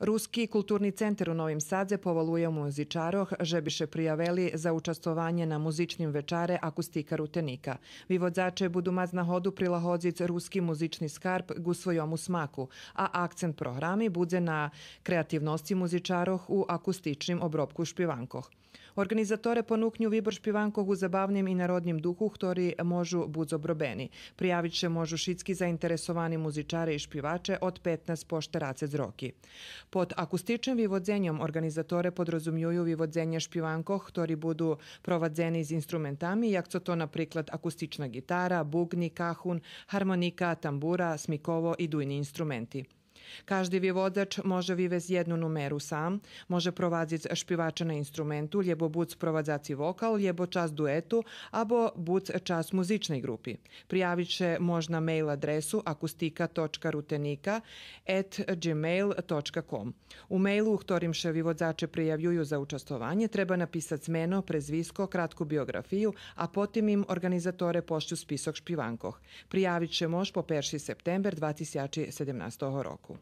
Ruski kulturni centar u Novim Sadze povoluje u muzičaroh žebiše prijaveli za učastovanje na muzičnim večare akustika rutenika. Vivodzače budu maz na hodu prilahodzic ruski muzični skarp gu svojomu smaku, a akcent programi budze na kreativnosti muzičaroh u akustičnim obrobku špivankoh. Organizatore ponuknju Vibor Špivankov u zabavnim i narodnim duhu, ktori možu budu obrobeni. Prijavit će možu šitski zainteresovani muzičare i špivače od 15 pošterace zroki. Pod akustičnim vivodzenjem organizatore podrozumjuju vivodzenje špivankoh, ktori budu provadzeni iz instrumentami, jak co to na priklad akustična gitara, bugni, kahun, harmonika, tambura, smikovo i dujni instrumenti. Každi vi vodač može vivez jednu numeru sam, može provadzic špivača na instrumentu, ljebo buc provadzaci vokal, ljebo čas duetu, abo buc čas muzičnej grupi. Prijavit će možna mail adresu akustika.rutenika.gmail.com U mailu uhtorim še vi vodzače prijavljuju za učastovanje, treba napisat smeno, prezvisko, kratku biografiju, a potim im organizatore pošću spisok špivankoh. Prijavit će mož po 1. september 2017. roku.